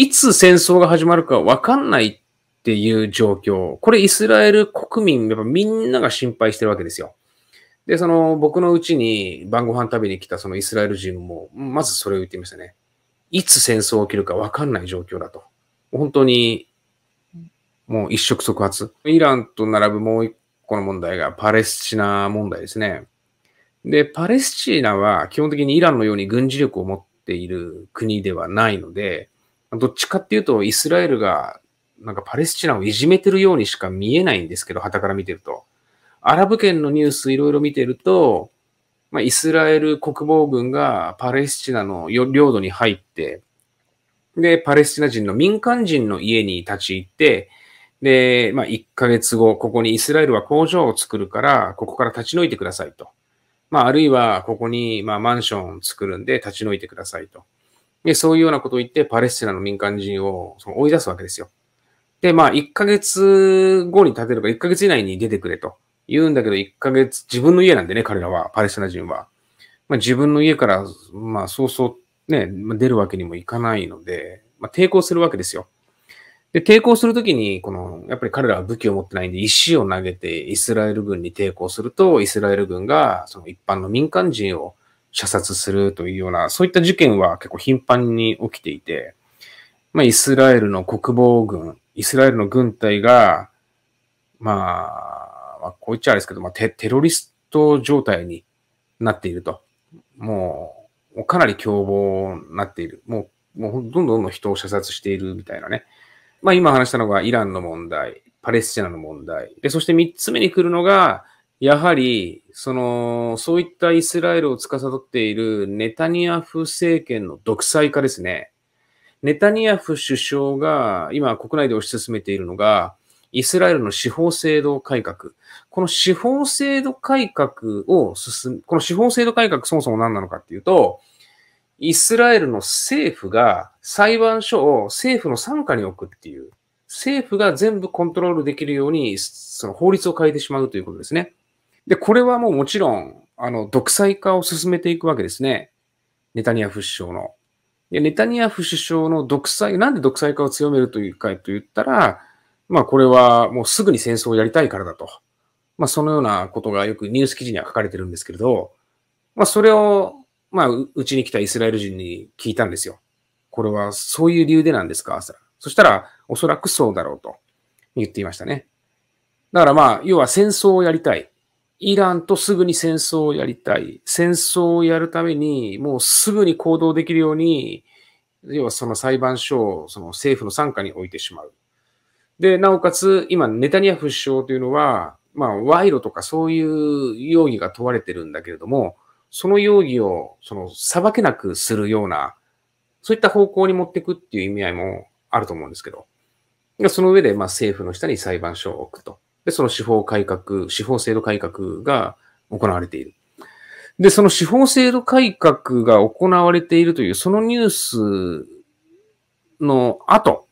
いつ戦争が始まるかわかんないっていう状況。これイスラエル国民、やっぱみんなが心配してるわけですよ。で、その僕のうちに晩ご飯食べに来たそのイスラエル人も、まずそれを言ってましたね。いつ戦争起きるかわかんない状況だと。本当に、もう一触即発。イランと並ぶもう一個の問題がパレスチナ問題ですね。で、パレスチナは基本的にイランのように軍事力を持っている国ではないので、どっちかっていうと、イスラエルが、なんかパレスチナをいじめてるようにしか見えないんですけど、旗から見てると。アラブ圏のニュースいろいろ見てると、まあ、イスラエル国防軍がパレスチナの領土に入って、で、パレスチナ人の民間人の家に立ち入って、で、まあ、1ヶ月後、ここにイスラエルは工場を作るから、ここから立ち退いてくださいと。まあ、あるいは、ここに、まあ、マンションを作るんで立ち退いてくださいと。で、そういうようなことを言って、パレスチナの民間人をその追い出すわけですよ。で、まあ、1ヶ月後に建てれば、1ヶ月以内に出てくれと言うんだけど、1ヶ月、自分の家なんでね、彼らは、パレスチナ人は。まあ、自分の家から、まあ、そうそうね、出るわけにもいかないので、まあ、抵抗するわけですよ。で、抵抗するときに、この、やっぱり彼らは武器を持ってないんで、石を投げてイスラエル軍に抵抗すると、イスラエル軍が、その一般の民間人を射殺するというような、そういった事件は結構頻繁に起きていて、まあ、イスラエルの国防軍、イスラエルの軍隊が、まあ、まあ、こう言っちゃあれですけど、まあテ、テロリスト状態になっていると。もう、もうかなり凶暴になっている。もう、もうどんどんどん人を射殺しているみたいなね。まあ今話したのがイランの問題、パレスチナの問題。で、そして3つ目に来るのが、やはり、その、そういったイスラエルを司っているネタニヤフ政権の独裁化ですね。ネタニヤフ首相が今国内で推し進めているのが、イスラエルの司法制度改革。この司法制度改革を進む、この司法制度改革そもそも何なのかっていうと、イスラエルの政府が裁判所を政府の傘下に置くっていう、政府が全部コントロールできるように、その法律を変えてしまうということですね。で、これはもうもちろん、あの、独裁化を進めていくわけですね。ネタニヤフ首相の。でネタニヤフ首相の独裁、なんで独裁化を強めるというかと言ったら、まあこれはもうすぐに戦争をやりたいからだと。まあそのようなことがよくニュース記事には書かれてるんですけれど、まあそれを、まあうちに来たイスラエル人に聞いたんですよ。これはそういう理由でなんですかそしたら、おそらくそうだろうと言っていましたね。だからまあ、要は戦争をやりたい。イランとすぐに戦争をやりたい。戦争をやるために、もうすぐに行動できるように、要はその裁判所をその政府の傘下に置いてしまう。で、なおかつ、今、ネタニヤフ首相というのは、まあ、賄賂とかそういう容疑が問われてるんだけれども、その容疑を、その、裁けなくするような、そういった方向に持っていくっていう意味合いもあると思うんですけど、その上で、まあ、政府の下に裁判所を置くと。で、その司法改革、司法制度改革が行われている。で、その司法制度改革が行われているという、そのニュースの後、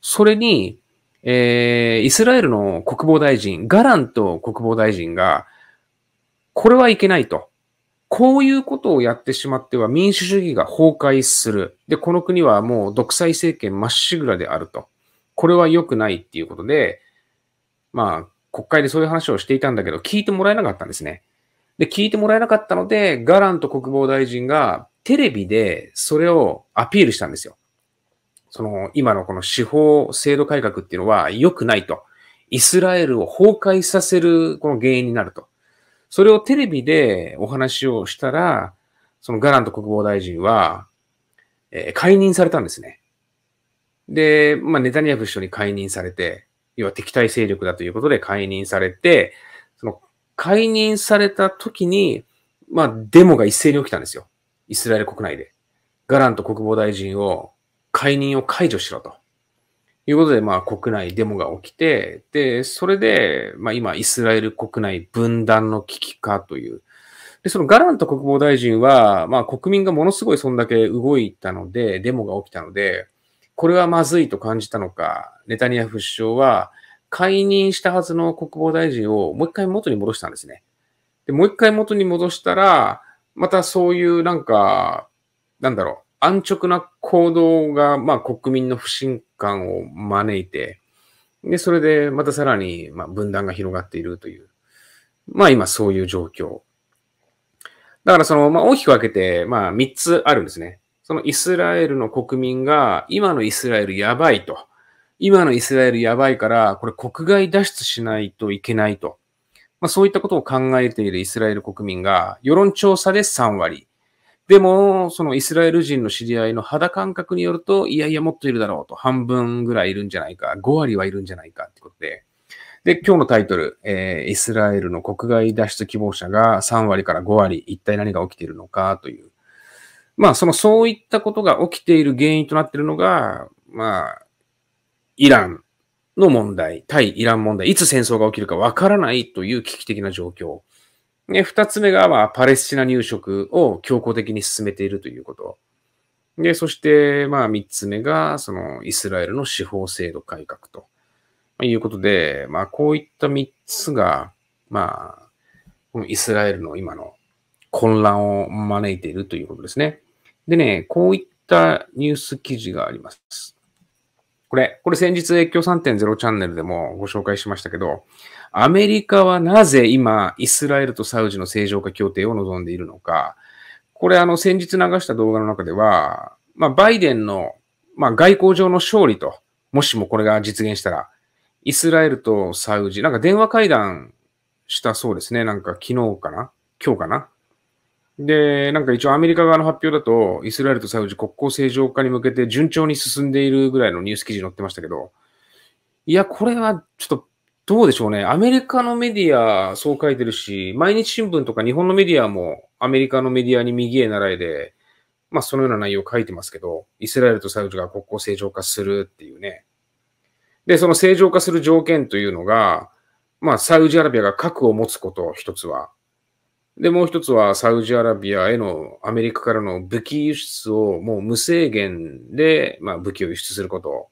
それに、えー、イスラエルの国防大臣、ガラント国防大臣が、これはいけないと。こういうことをやってしまっては民主主義が崩壊する。で、この国はもう独裁政権まっしぐらであると。これは良くないっていうことで、まあ、国会でそういう話をしていたんだけど、聞いてもらえなかったんですね。で、聞いてもらえなかったので、ガラント国防大臣がテレビでそれをアピールしたんですよ。その、今のこの司法制度改革っていうのは良くないと。イスラエルを崩壊させるこの原因になると。それをテレビでお話をしたら、そのガラント国防大臣は、えー、解任されたんですね。で、まあ、ネタニヤフ首相に解任されて、要は敵対勢力だということで解任されて、その解任された時に、まあ、デモが一斉に起きたんですよ。イスラエル国内で。ガラント国防大臣を解任を解除しろと。いうことで、まあ、国内デモが起きて、で、それで、まあ、今、イスラエル国内分断の危機化という。で、そのガラント国防大臣は、まあ、国民がものすごいそんだけ動いたので、デモが起きたので、これはまずいと感じたのか、ネタニヤフ首相は解任したはずの国防大臣をもう一回元に戻したんですね。で、もう一回元に戻したら、またそういうなんか、なんだろう、安直な行動が、まあ国民の不信感を招いて、で、それでまたさらに、まあ、分断が広がっているという。まあ今そういう状況。だからその、まあ大きく分けて、まあ3つあるんですね。そのイスラエルの国民が、今のイスラエルやばいと。今のイスラエルやばいから、これ国外脱出しないといけないと。まあ、そういったことを考えているイスラエル国民が、世論調査で3割。でも、そのイスラエル人の知り合いの肌感覚によると、いやいやもっといるだろうと、半分ぐらいいるんじゃないか、5割はいるんじゃないかってことで、で、今日のタイトル、えー、イスラエルの国外脱出希望者が3割から5割、一体何が起きているのかという、まあ、その、そういったことが起きている原因となっているのが、まあ、イランの問題、対イラン問題、いつ戦争が起きるかわからないという危機的な状況。で、二つ目が、まあ、パレスチナ入植を強硬的に進めているということ。で、そして、まあ、三つ目が、その、イスラエルの司法制度改革と、いうことで、まあ、こういった三つが、まあ、このイスラエルの今の混乱を招いているということですね。でね、こういったニュース記事があります。これ、これ先日越境3.0チャンネルでもご紹介しましたけど、アメリカはなぜ今、イスラエルとサウジの正常化協定を望んでいるのか、これあの先日流した動画の中では、まあ、バイデンの、まあ、外交上の勝利と、もしもこれが実現したら、イスラエルとサウジ、なんか電話会談したそうですね。なんか昨日かな今日かなで、なんか一応アメリカ側の発表だと、イスラエルとサウジ国交正常化に向けて順調に進んでいるぐらいのニュース記事載ってましたけど、いや、これはちょっとどうでしょうね。アメリカのメディア、そう書いてるし、毎日新聞とか日本のメディアもアメリカのメディアに右へ習いで、まあそのような内容を書いてますけど、イスラエルとサウジが国交正常化するっていうね。で、その正常化する条件というのが、まあサウジアラビアが核を持つこと、一つは。で、もう一つはサウジアラビアへのアメリカからの武器輸出をもう無制限で、まあ、武器を輸出すること。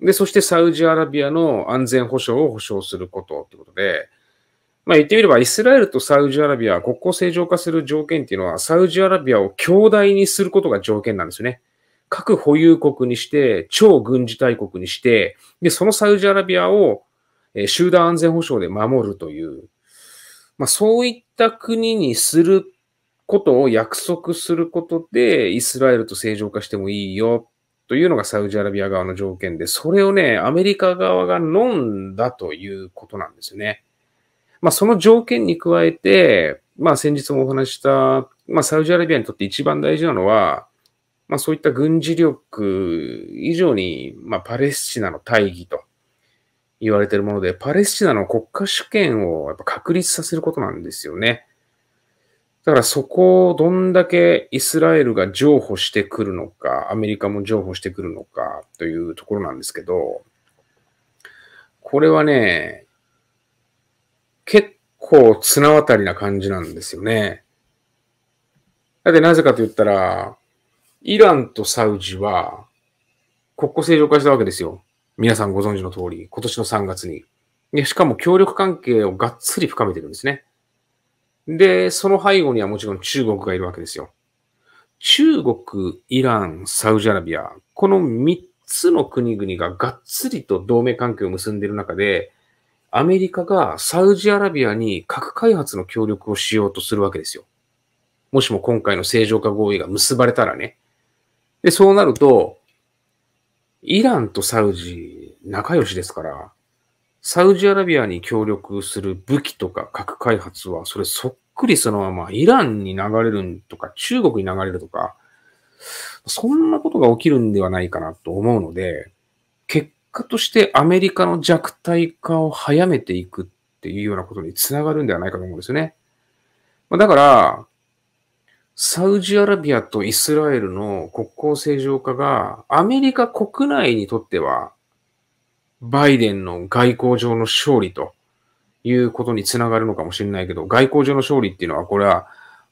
で、そしてサウジアラビアの安全保障を保障することということで、まあ言ってみればイスラエルとサウジアラビア国交正常化する条件っていうのはサウジアラビアを強大にすることが条件なんですよね。核保有国にして、超軍事大国にして、で、そのサウジアラビアを集団安全保障で守るという、まあ、そういった国にすることを約束することで、イスラエルと正常化してもいいよというのがサウジアラビア側の条件で、それをね、アメリカ側が飲んだということなんですよね。まあ、その条件に加えて、まあ、先日もお話した、まあ、サウジアラビアにとって一番大事なのは、まあ、そういった軍事力以上に、まあ、パレスチナの大義と言われているもので、パレスチナの国家主権をやっぱ確立させることなんですよね。だからそこをどんだけイスラエルが譲歩してくるのか、アメリカも譲歩してくるのかというところなんですけど、これはね、結構綱渡りな感じなんですよね。だってなぜかと言ったら、イランとサウジは国交正常化したわけですよ。皆さんご存知の通り、今年の3月に、でしかも協力関係をがっつり深めてるんですね。で、その背後にはもちろん中国がいるわけですよ。中国、イラン、サウジアラビア、この3つの国々ががっつりと同盟関係を結んでいる中で、アメリカがサウジアラビアに核開発の協力をしようとするわけですよ。もしも今回の正常化合意が結ばれたらね。で、そうなると、イランとサウジ、仲良しですから、サウジアラビアに協力する武器とか核開発は、それそっくりそのままイランに流れるとか、中国に流れるとか、そんなことが起きるんではないかなと思うので、結果としてアメリカの弱体化を早めていくっていうようなことにつながるんではないかと思うんですよね。だから、サウジアラビアとイスラエルの国交正常化がアメリカ国内にとってはバイデンの外交上の勝利ということにつながるのかもしれないけど、外交上の勝利っていうのはこれは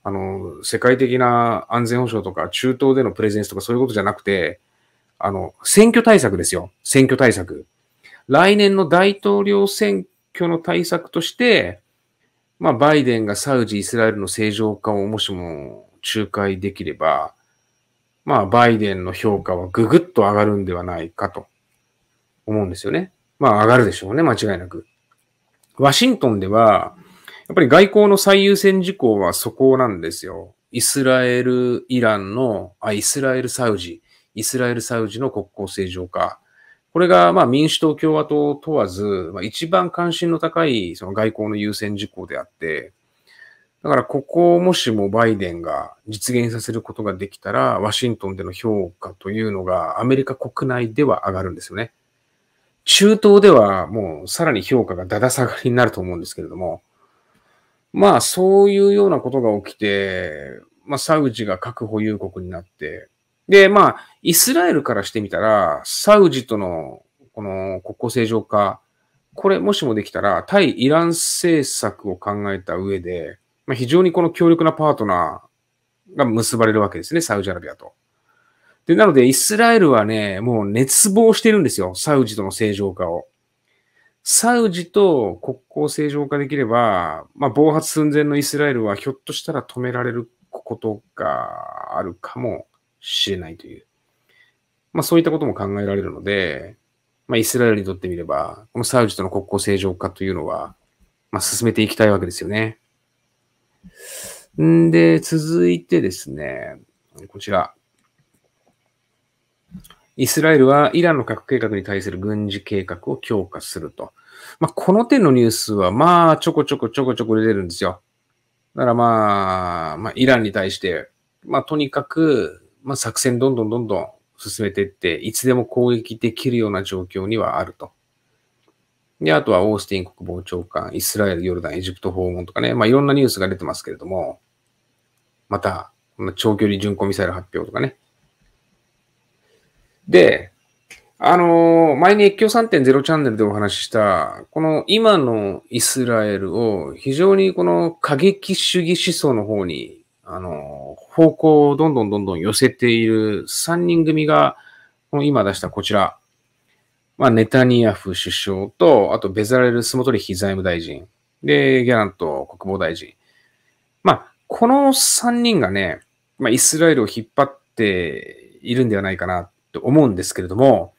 あの、世界的な安全保障とか中東でのプレゼンスとかそういうことじゃなくて、あの、選挙対策ですよ。選挙対策。来年の大統領選挙の対策として、まあ、バイデンがサウジ、イスラエルの正常化をもしも仲介できれば、まあ、バイデンの評価はぐぐっと上がるんではないかと思うんですよね。まあ、上がるでしょうね、間違いなく。ワシントンでは、やっぱり外交の最優先事項はそこなんですよ。イスラエル、イランの、あ、イスラエル、サウジ、イスラエル、サウジの国交正常化。これが、まあ、民主党、共和党問わず、まあ、一番関心の高い、その外交の優先事項であって、だからここをもしもバイデンが実現させることができたら、ワシントンでの評価というのがアメリカ国内では上がるんですよね。中東ではもうさらに評価がだだ下がりになると思うんですけれども、まあそういうようなことが起きて、まあサウジが核保有国になって、でまあイスラエルからしてみたら、サウジとのこの国交正常化、これもしもできたら対イラン政策を考えた上で、まあ、非常にこの強力なパートナーが結ばれるわけですね、サウジアラビアと。で、なので、イスラエルはね、もう熱望してるんですよ、サウジとの正常化を。サウジと国交正常化できれば、まあ、暴発寸前のイスラエルはひょっとしたら止められることがあるかもしれないという。まあ、そういったことも考えられるので、まあ、イスラエルにとってみれば、このサウジとの国交正常化というのは、まあ、進めていきたいわけですよね。んで、続いてですね、こちら。イスラエルはイランの核計画に対する軍事計画を強化すると。まあ、この手のニュースは、まあ、ちょこちょこちょこちょこ出てるんですよ。だからまあ、まあ、イランに対して、まあ、とにかく、まあ、作戦どんどんどんどん進めていって、いつでも攻撃できるような状況にはあると。で、あとはオースティン国防長官、イスラエル、ヨルダン、エジプト訪問とかね、まあ、いろんなニュースが出てますけれども、また、長距離巡航ミサイル発表とかね。で、あのー、前に越境3.0チャンネルでお話しした、この今のイスラエルを非常にこの過激主義思想の方に、あのー、方向をどんどんどんどん寄せている3人組が、この今出したこちら、まあ、ネタニヤフ首相と、あとベザレル・スモトリヒ財務大臣、で、ギャラント国防大臣。まあ、この3人がね、まあ、イスラエルを引っ張っているんではないかなと思うんですけれども、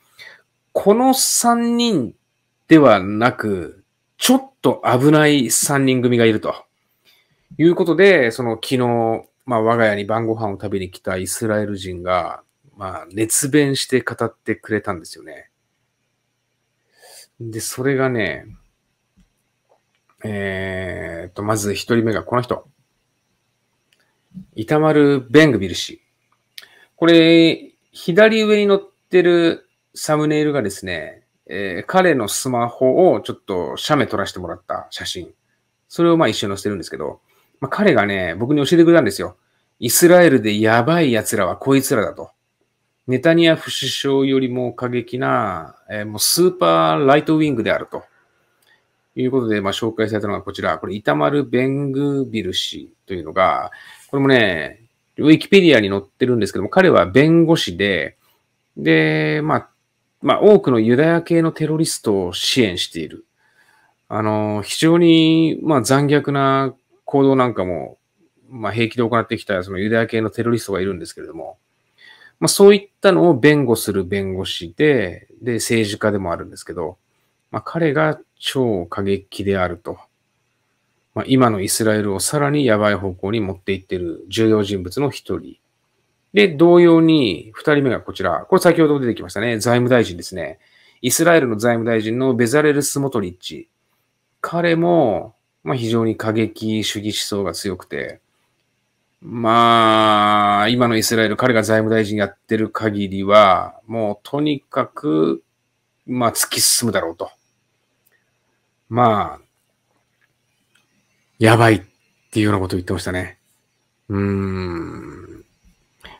この3人ではなく、ちょっと危ない3人組がいると。いうことで、その昨日、まあ、我が家に晩ご飯を食べに来たイスラエル人が、まあ、熱弁して語ってくれたんですよね。で、それがね、えー、っと、まず一人目がこの人。イタマル・ベングビル氏。これ、左上に載ってるサムネイルがですね、えー、彼のスマホをちょっと写メ撮らせてもらった写真。それをまあ一緒に載せてるんですけど、まあ、彼がね、僕に教えてくれたんですよ。イスラエルでやばい奴らはこいつらだと。ネタニヤフ首相よりも過激な、えー、もうスーパーライトウィングであると。いうことで、まあ、紹介されたのがこちら。これ、イタマル・ベングビル氏というのが、これもね、ウィキペディアに載ってるんですけども、彼は弁護士で、で、まあ、まあ、多くのユダヤ系のテロリストを支援している。あの、非常に、まあ、残虐な行動なんかも、まあ、平気で行ってきた、そのユダヤ系のテロリストがいるんですけれども、まあ、そういったのを弁護する弁護士で、で、政治家でもあるんですけど、まあ、彼が超過激であると。まあ、今のイスラエルをさらにやばい方向に持っていってる重要人物の一人。で、同様に、二人目がこちら。これ先ほど出てきましたね。財務大臣ですね。イスラエルの財務大臣のベザレル・スモトリッチ。彼も、まあ、非常に過激主義思想が強くて、まあ、今のイスラエル、彼が財務大臣やってる限りは、もうとにかく、まあ、突き進むだろうと。まあ、やばいっていうようなことを言ってましたね。うーん。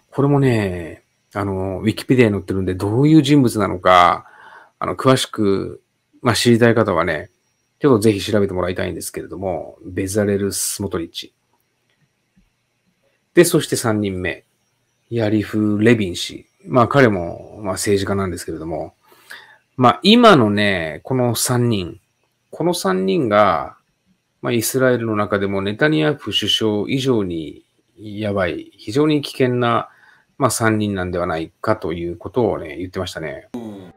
これもね、あの、ウィキペディアに載ってるんで、どういう人物なのか、あの、詳しく、まあ、知りたい方はね、ちょっとぜひ調べてもらいたいんですけれども、ベザレル・スモトリッチ。で、そして3人目、ヤリフ・レビン氏。まあ彼も、まあ、政治家なんですけれども、まあ今のね、この3人、この3人が、まあイスラエルの中でもネタニヤフ首相以上にやばい、非常に危険な、まあ3人なんではないかということをね、言ってましたね。うん、